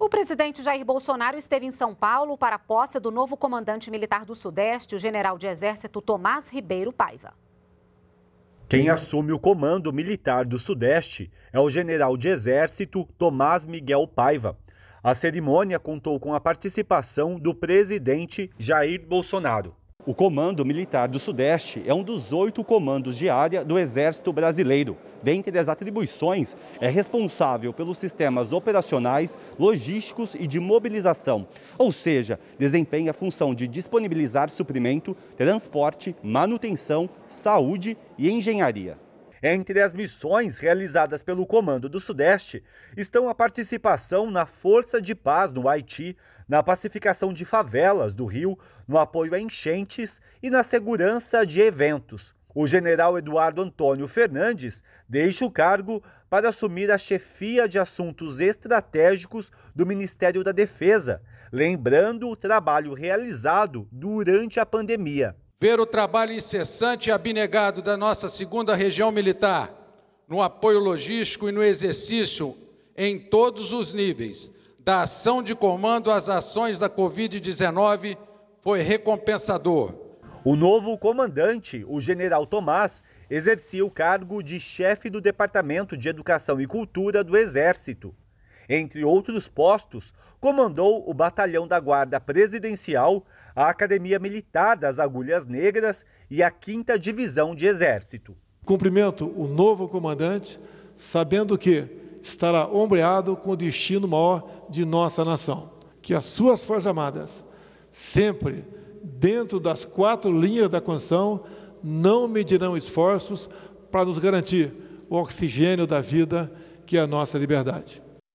O presidente Jair Bolsonaro esteve em São Paulo para a posse do novo comandante militar do Sudeste, o general de Exército Tomás Ribeiro Paiva. Quem assume o comando militar do Sudeste é o general de Exército Tomás Miguel Paiva. A cerimônia contou com a participação do presidente Jair Bolsonaro. O Comando Militar do Sudeste é um dos oito comandos de área do Exército Brasileiro. Dentre as atribuições, é responsável pelos sistemas operacionais, logísticos e de mobilização, ou seja, desempenha a função de disponibilizar suprimento, transporte, manutenção, saúde e engenharia. Entre as missões realizadas pelo Comando do Sudeste estão a participação na Força de Paz no Haiti, na pacificação de favelas do Rio, no apoio a enchentes e na segurança de eventos. O general Eduardo Antônio Fernandes deixa o cargo para assumir a chefia de assuntos estratégicos do Ministério da Defesa, lembrando o trabalho realizado durante a pandemia. Ver o trabalho incessante e abnegado da nossa segunda região militar, no apoio logístico e no exercício em todos os níveis, da ação de comando às ações da Covid-19, foi recompensador. O novo comandante, o general Tomás, exercia o cargo de chefe do Departamento de Educação e Cultura do Exército. Entre outros postos, comandou o batalhão da Guarda Presidencial, a Academia Militar das Agulhas Negras e a 5 Divisão de Exército. Cumprimento o novo comandante, sabendo que estará ombreado com o destino maior de nossa nação. Que as suas Forças Armadas, sempre dentro das quatro linhas da Constituição, não medirão esforços para nos garantir o oxigênio da vida, que é a nossa liberdade.